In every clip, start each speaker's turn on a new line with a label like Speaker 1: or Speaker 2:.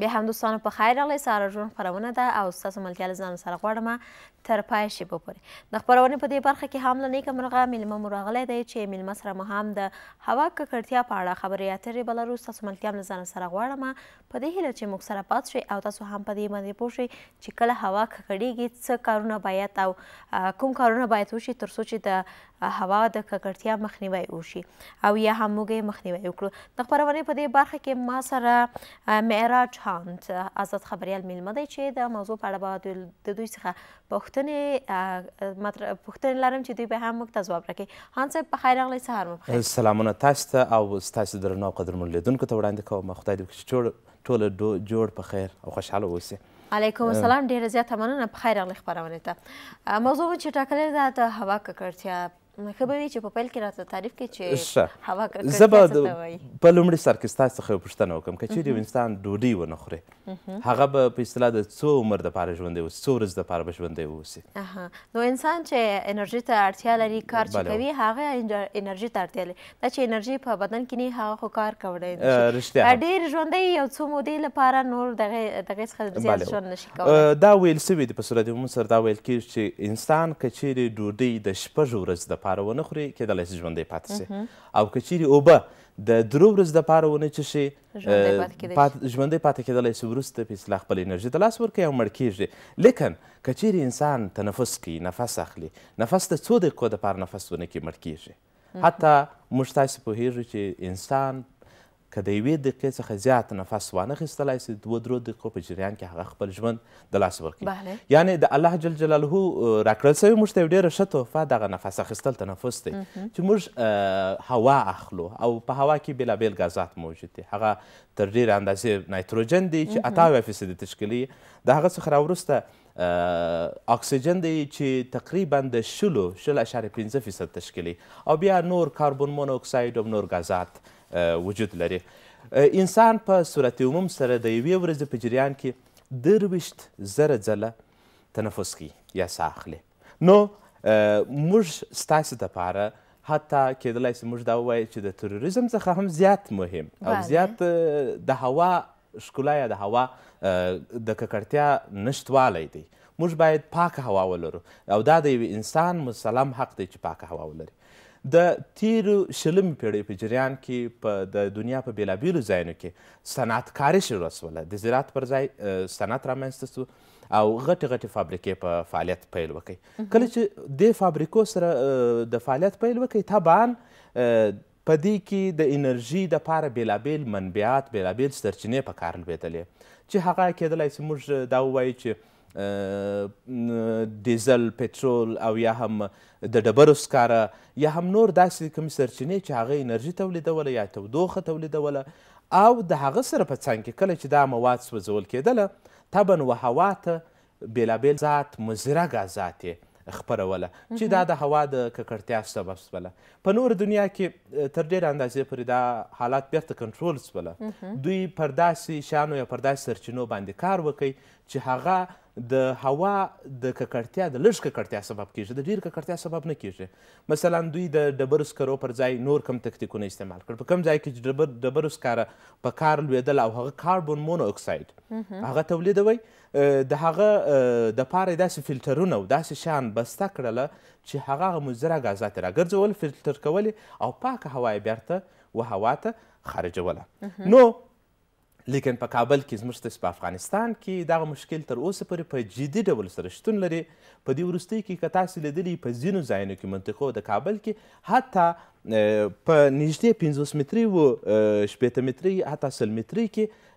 Speaker 1: بیا هم دوستانو په خیر راغلی ساره ژوند خپرونه ده او ستاسو ملتیا له ځان سره غواړم تر پای شیبو پورې د خپرونې په دې برخه کې هم له نیکه مرغه میلمه مو راغلی دی چې میلمه سره مو هم د هوا ککړتیا په اړه خبرې اترې به لرو ستاسو ملتیا هم له ځان سره غواړم په دې هیله چې موږ سره پات شئ او تاسو هم په دې باندې پوه شئ چې کله هوا ککړېږي څه کارونه باید او کوم کارونه باید وشي تر څو چې د هوا د ککړتیا مخنیوي وشي او یا هم موږ یې مخنیوي وکړو د خپرونې په دې برخه کې ما سره معراج هانت آزاد خبریال میلمه دی چې د موضوع په اړه به د دوی څخه پوښتنې پوښتنې لرم چې دوی به هم موږ ته ځواب راکړي هانت صاحب په خیر راغلی سهار مو
Speaker 2: پخیر سلامونه تاسو ته او ستاسو درنو قدرمن لیدونکو ته وړاندې کوم خدای دې چې ټول جوړ په خیر او خوشحاله اوسئ
Speaker 1: علیکم السلام ډیره زیاته مننه په خیر راغلی خبرونه ته موضوع چې ټاکلې ده د هوا ککړتیا خبرې چې په پیل کې راته تعریف کې چې هوا ککړتیا څه وایي
Speaker 2: په لومړي سر کې ستاسو څخه پوښتنه وکړم که چیرې یو انسان ډوډۍ ونه خوري هغه به په اصطلاح د څو عمر دپاره ژوندی اوسي څو ورځې دپاره به ژوندی واوسي
Speaker 1: نو انسان چې انرژي ته اړتیا لري کار چې کوي هغه انرژي ته اړتیا لري دا چې انرژي په بدن کې نه هغه خو کار کولی رښتیا ډېر ژوندی یو څو مودې لپاره نور دغه څخه زیات ژوند نشي کولی
Speaker 2: دا ویل سوي دي په صورت عموم سره دا ویل کېږي چې انسان که چیرې ډوډۍ د شپږو ورځو دپاره لپاره ونه خوري کېدلی شي ژوندی پاتې شي او که چیرې اوبه د درو ورځو دپاره ونه چشي ژوندی پاتې کېدلی شي وروسته په اصطلاح خپل انرژي د لاس ورکوي او مړ کېږي لیکن که چیرې انسان تنفس کوي نفس اخلي نفس ته څو دقیقو دپاره نفس ونه کړي مړ کېږي حتی موږ تاسې پوهېږو چې انسان که د یوې دقیقې څخه زیات نفس وانخیستلی سي دوه درو دقیقو په جریان کې هغه خپل ژوند د لاسه ورکوي یعنی د الله جل جلاله راکړل سوی موږ ته یو ډېره ښه تحفه دغه نفس اخیستل تنفس دی چې موږ هوا اخلو او په هوا کې بېلابېل ګازات موجود دي هغه تر ډېرې اندازې نایتروجن دی چې اتاوی فیصدي تشکیلي د هغه څخه راوروسته اکسیجن دی چې تقریبا د شلو شل اشاریه پنځه فیصد تشکیلي او بیا نور کاربن مونوکساید او نور ګازات وجود لري انسان په صورت عموم سره د یوې ورځې په جریان کې درویشت زره ځله تنفس کوي یا ساه اخلي نو موږ ستاسې دپاره حتی کېدلی سي موږ دا ووایو چې د تروریزم څخه هم زیات مهم او زیات د هوا ښکلا یا د هوا د ککړتیا نشتوالی دی موږ باید پاکه هوا ولرو او دا د یو انسان مسلم حق دی چې پاکه هوا ولري د تیرو شلمې پیړۍ په جریان کې په د دنیا په بیلابیلو ځایونو کې صنعتکاري شروع سوله د زراعت پر ځای صنعت رامنځته سو او غټې غټې فابریکې په فعالیت پیل وکړي کله چې دې فابریکو سره د فعالیت پیل وکړي طبعا په دې کې د انرژي دپاره بیلابیل منبعات بیلابیل سرچینې په کار لوېدلې چې هغه کېدلی چې موږ دا ووایو چې ډیزل پټرول او یا هم د ډبرو سکاره یا هم نور داسې کومې سرچینې چې هغه انرژي تولیدوله یا تودوخه تولیدوله او د هغه سره په څنګ کې کله چې دا مواد سوځول کېدله طبعا و هوا ته بېلابېل ذات مزره ګازات یې خپروله چې دا د هوا د ککړتیا سبب شوله په نور دنیا کې تر ډېره اندازې پورې دا حالات بیرته کنټرول شوله دوی پر داسې شیانو یا پر داسې سرچینو باندې کار وکړي چې هغه د هوا د ککړتیا د لږ ککړتیا سبب کیږي د ډیر ککړتیا سبب نه کیږي مثلا دوی د ډبرو سکرو پر ځای نور کم تکتیکونه استعمال کړ په کم ځای کې چې ډبرو سکاره په کار لویدل او هغه کاربن مونو اکساید هغه تولیدوي د هغه د پاره داسې فلټرونه او داسې شیان بسته کړله چې هغه مزره غازات راګرځول فلټر کول او پاکه هوا یې بیرته و هوا ته خارجوله نو لیکن په کابل کې زموږ ستاسې په افغانستان کې دغه مشکل تر اوسه پورې په جدي ډول سره شتون لري په دې وروستۍ کې که تاسې لیدلی په ځینو ځایونو کې منطقو د کابل کې حتی په نږدې 50 متري و 80 متري حتی 100 متري کې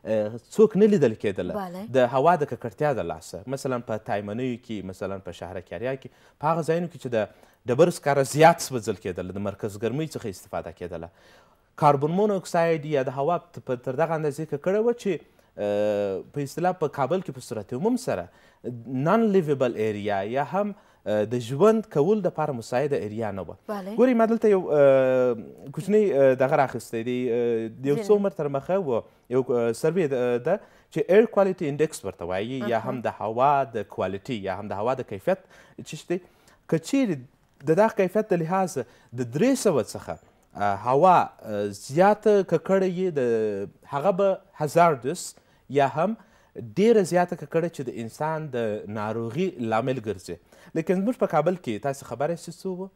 Speaker 2: څوک نه لیدل کېدله د هوا د ککړتیا د لاسه مثلا په تایمنیو کې مثلا په شهرکاریا کې په هغه ځایونو کې چې د ډبرو سکاره زیات سوځل کېدله د مرکز ګرمۍ څخه استفاده کېدله کاربن مونوکساید یا د هوا تر دغه اندازې که کړې وه چې په اصطلاح په کابل کې په صورت عموم سره نان لیویبل ایریا یا هم د ژوند کول دپاره مساعده ایریا نه وه ګورئ ما دلته یو کوچنی دغه راخیستی دی د یو څو عمر تر مخه و یو سروې ده چې ایر کوالټي انډکس ورته وایي یا هم د هوا د کوالټي یا هم د هوا د کیفیت چې شته که چیرې د دغه کیفیت د لحاظ د درې سوه څخه هوا زیاته ککړه یې د هغه به هزاردس یا هم ډیره زیاته ککړه چې د انسان د ناروغي لامل ګرځي لیکن زموږ په کابل کې تاسو خبره چې څه وو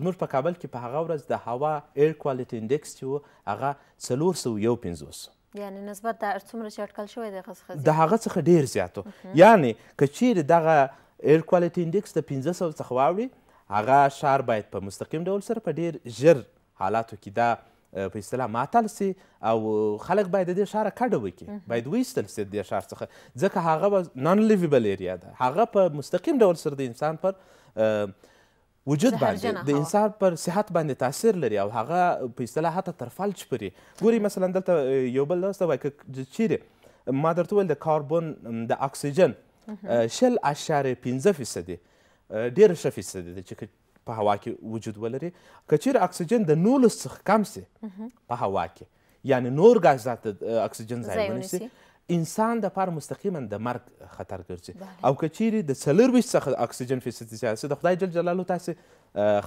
Speaker 2: زموږ په کابل کې په هغه ورځ د هوا ایر کوالټي انډیکس چې وو هغه څلور سوه یو پنځوس
Speaker 1: یعنی نسبت د څومره چې اټکل شوی دی هغه د
Speaker 2: هغه څخه ډیر زیات یعنی که چیرې دغه ایر کوالټي انډیکس د پنځه سوه څخه واوړي هغه ښار باید په مستقیم ډول سره په ډیر ژر حالاتو کې دا په اصطلاح معطل سي او خلک باید د دې ښاره کډه وکړي باید وایستل سي د دې ښار څخه ځکه هغه نان لیویبل ایریا ده هغه په مستقیم ډول سره د انسان پر وجود باندې د انسان پر صحت باندې تاثیر لري او هغه په اصطلاح حتی تر فلج پورې ګوري مثلا دلته یو بل داسته وایي که چیرې ما درته وویل د کاربن د اکسیجن شل اشاریه پنځه فیصدي ډیره ښه فیصد ده چې په هوا کې وجود ولري که چیرې اکسیجن د نولس څخه کم سي په هوا کې یعنی نور ګازات اکسیجن ځای ونیسي انسان دپاره مستقیما د مرګ خطر ګرځي او که چیرې د څلرویشت څخه اکسیجن فیصدي سیاسي د خدای جل جلاله تاسې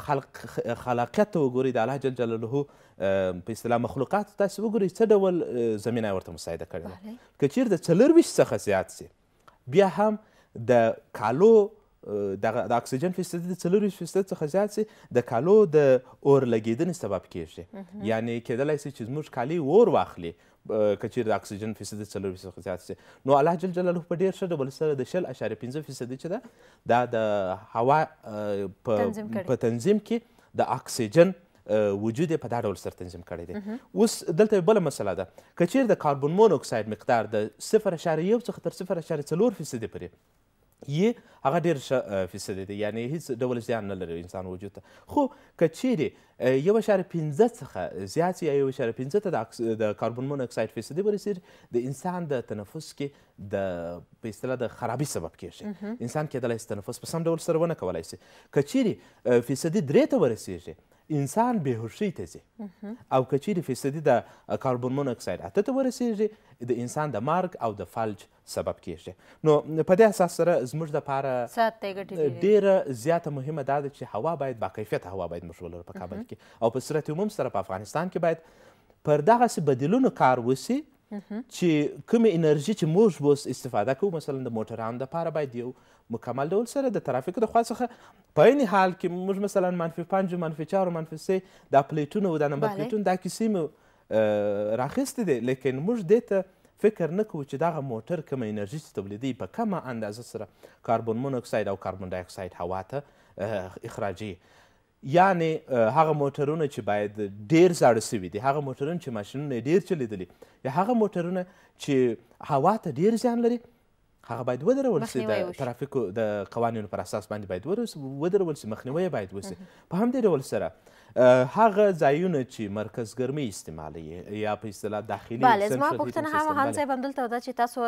Speaker 2: خلق خلاقیت ته وګورئ د الله جل جلاله په اصطلاح مخلوقات تاسې وګورئ څه ډول زمینه ورته مساعده کړې ده که چیرې د څلرویشت څخه زیات سي بیا هم د کالو د اکسیجن فیصد د څلور فیصد څخه زیات سي د کالو د اور لګیدنې سبب کیږي یعنی کېدلای سي چې زموږ کالي اور واخلي کچیر د اکسیجن فیصد څلور فیصد زیات سي نو الله جل جلاله په ډیر ښه ډول سره د شل اشاره پنځه فیصد چې ده دا د هوا په تنظیم کې د اکسیجن وجود په دا ډول سره تنظیم کړی دی اوس دلته بله مسله ده که چیرې د کاربن مون اکساید مقدار د صفر اشاریه یو څخه تر صفر اشاریه څلور فیصدې پورې یې هغه ډېر ښه فیصد دی یعنی هیڅ ډول زیان نه لري انسان وجود ته خو که چیرې یو اشاره پنځه څخه زیات یا یو اشاره پنځه ته د کاربن مون اکساید فیصدي برسېږي د انسان د تنفس کې د په اصطلاح د خرابي سبب کېږي انسان کېدلی سي تنفس په سم ډول سره ونه کولی سي که چیرې فیصدي درې ته ورسېږي انسان بهوشۍ ته ځي او که چیرې فیصدي د کاربن مونوکساید اته ته ورسېږي د انسان د مرګ او د فلج سبب کیږي نو په دې اساس سره زموږ
Speaker 1: دپاره
Speaker 2: ډیره زیاته مهمه دا ده چې هوا باید باکیفیته هوا باید موږ ولرو په کابل کې او په صورت عموم سره په افغانستان کې باید پر دغسې بدیلونو کار وسي چې کوم انرژي چې موږ اوس استفاده کوو مثلا د موټرانو لپاره باید یو مکمل ډول سره د ترافیکو د خوا څخه په عین حال کې موږ مثلا منفي پنج منفي چهار منفي سه دا پلیټونه و دا نمبر پلیټونه دا کیسې مو راخیستې دي لیکن موږ دې ته فکر نه کوو چې دغه موټر کومه انرژي چې تولیدوي په کمه اندازه سره کاربن مونوکساید او کاربن ډای اکساید هوا ته اخراجي یعنی هغه موټرونه چې باید ډیر زاړه سوي دي هغه موټرونه چې ماشینونه یې ډیر چلیدلي یا هغه موټرونه چې هوا ته ډیر زیان لري هغه باید ودرول سي د ترافیکو د قوانینو پر اساس باندې باید ودرول سي مخنیوي باید وسي په همدې ډول سره هغه ځایونه چې مرکز ګرمي استعمالي یا په اصطلاح داخلي بله زما پوښتنه هم هلته
Speaker 1: همدلته ده چې تاسو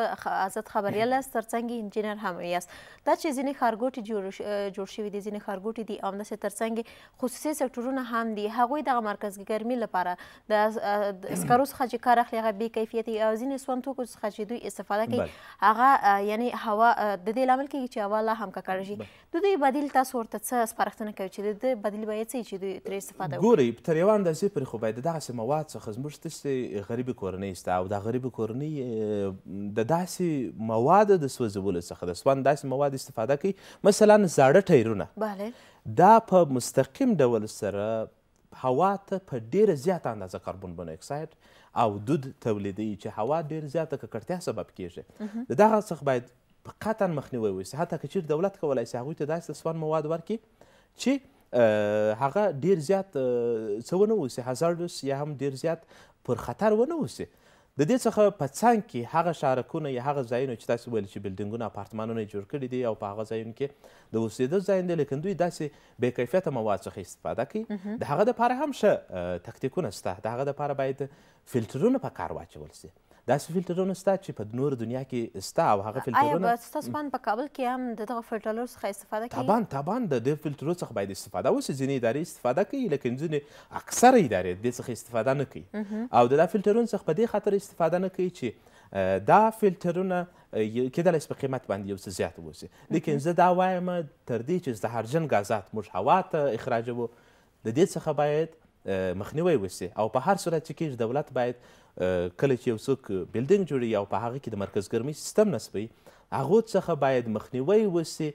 Speaker 1: ازاد خبریال یاست ترڅنګ انجینر هم یاست دا چې ځینې ښارګوټي جوړ شوي دي ځینې ښارګوټي دي او همداسې ترڅنګ خصوصي سکتورونه هم دي هغوی دغه مرکز ګرمي لپاره د سکرو څخه چې کار اخلي هغه بې کیفیتي او ځینې سون توکو څخه چې دوی استفاده کوي هغه یعنی هوا د دې لامل کېږي چې هوا لا هم ککړ شي د دوی بدیل تاسو ورته څه سپارښتنه کوي چې د دې بدیل باید څه چې دوی ترې استفاده وکړي ګورئ
Speaker 2: په تر یوه اندازې پورې خو باید دغسې مواد څخه زموږ تشې غریبې کورنۍ شته او دا غریبې کورنۍ د داسې موادو د سوځولو څخه د سون داسې مواد استفاده کوي مثلا زاړه ټایرونه دا په مستقیم ډول سره هوا ته په ډیره زیاته اندازه کاربن مونوکساید او دود تولیدوي چې هوا ډیر زیاته ککړتیا سبب کیږي د دغه څخه باید په قطعا مخنیوی وشي حتی که چیرې دولت کولی سي هغوی ته داسې تسوان مواد ورکړي چې هغه ډیر زیات څه ونه اوسي هزارډوس یا هم ډیر زیات پر خطر ونه اوسي د دې څخه په څنګ کې هغه شارکونه یا هغه ځایونه چې تاسو ویل چې بلډینګونه اپارتمانونه جوړ کړي دي او په هغه ځایونو کې د اوسېدو ځایونه دي لیکن دوی داسې بې کیفیته مواد څخه استفاده کوي د هغه دپاره هم ښه تکتیکونه شته د هغه دپاره باید فلټرونه په کار واچول سي داسې فلټرونه شته چې په نور دنیا کې شته او هغه فلټرونه آیا ستاسو باندې
Speaker 1: په کابل کې هم د دغه فلټرلو څخه استفاده کوي طبعا
Speaker 2: طبعا د دې فلټرو څخه باید استفاده وشي ځینې ادارې استفاده کوي لکن ځینې اکثره ادارې دې څخه استفاده نه کوي او د دا فلټرونو څخه په دې خاطر استفاده نه کوي چې دا فلټرونه کېدلی شي په قیمت باندې یو څه زیات واوسي لیکن زه دا وایم تر دې چې زهرجن ګازات موږ هوا ته اخراجوو د دې څخه باید مخنیوی وشي او په هر صورت چې کېږي دولت باید کله چې یو څوک بلډینګ جوړوي او په هغه کې د مرکز ګرمۍ سیستم نصبوي هغو څخه باید مخنیوی وسي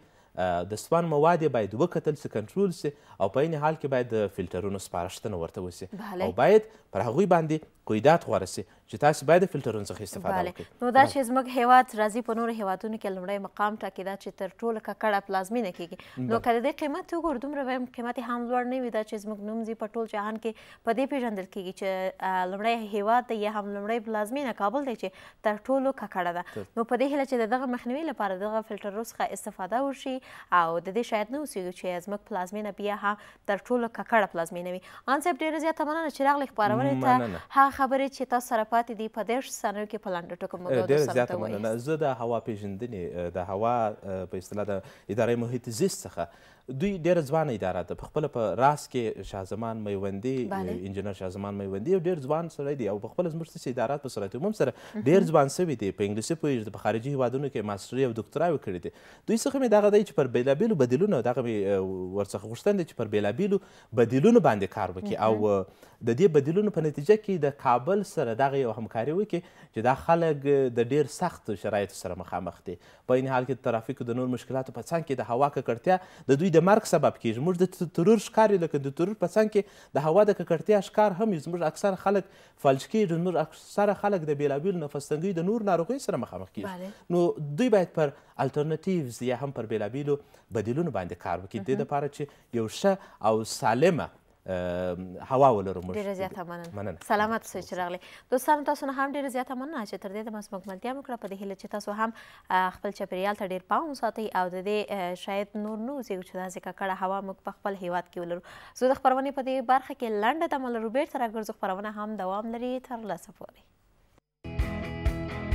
Speaker 2: د سپان مواد باید وکتل سي کنټرول سي او په عین حال کې باید د فلټرونو سپارښتنه ورته وسي او باید پر هغوی باندې قیدات ورسي چې تاسو باید فلټرونو څخه استفاده وکړئ نو دا چې
Speaker 1: زموږ هیواد راځي په نورو هیوادونو کې لومړی مقام ټاکي دا چې تر ټولو ککړه پلازمینه کېږي نو که د دې قیمت وګورو دومره به قیمت یې هم لوړ نه وي دا چې زموږ نوم ځي په ټول جهان کې په دې پېژندل کېږي چې لومړی هیواد دی یا هم لومړی پلازمینه کابل دی چې تر ټولو ککړه ده نو په دې هیله چې دغه مخنیوي لپاره دغه فلټرو څخه استفاده وشي او د دې شاید نه اوسېږو چې زموږ پلازمینه بیا هم تر ټولو ککړه پلازمینه وي ان صاحب ډېره زیاته مننه چې راغلې خپرونې ته هغه خبرې چې تاسو سره پاتې دي په دیرش ثانیو کې په لنډه ټکو موضوع ډېره زیاته مننه
Speaker 2: زه د هوا پیژندنې د هوا په اصطلاح د ادارې محیط زیست څخه دوی ډېره ځوانه اداره ده په خپله په راس کې شازمان میوندي انجینر شازمان میوندي یو ډېر ځوان سړی دی او په خپله زموږ داسې ادارات په صورت عموم سره ډېر ځوان سوي دي په انګلیسي پوهېږي په خارجي هېوادونو کې ماسټري او دکترا یې کړې دي دوی څخه مې دغه دی چې پر بېلابېلو بدیلونو دغه مې ورڅخه غوښتنه ده چې پر بېلابېلو بدیلونو باندې کار وکړي او د دې بدیلونو په نتیجه کې د کابل سره دغه یو همکاري وکړي چې دا خلک د ډیر سخت شرایطو سره مخامخ دي په این حال کې د ترافیکو د نور مشکلاتو په څنګ کې د هوا ککړتیا د دوی د مرګ سبب کیږي موږ د ترور ښکاري لکه د ترور په څنګ کې د هوا د ککړتیا ښکار هم یو زموږ اکثر خلک فلج کیږي زموږ اکثره خلک د بېلابېلو نفستنګیو د نور ناروغیو سره مخامخ کیږي نو دوی باید پر الټرناتیوز یا هم پر بېلابېلو بدیلونو باندې کار وکړي د دې لپاره چې یو ښه او سالمه هوا ولرو موږ ډېره
Speaker 1: زیاته مننه مننه سلامت اوسئ چې راغلئ دوستانو تاسو نه هم ډېره زیاته مننه چې تر دې د مس مکملتیا مو کړه په دې هیله چې تاسو هم خپل چاپېریال ته ډېر پام وساتئ او د دې شاید نور نه اوسېږو چې داسې ککړه هوا موږ په خپل هیواد کې ولرو زه د خپرونې په دې برخه کې لنډه دمه لرو بېرته راګرځو خپرونه هم دوام لري تر لسه پورې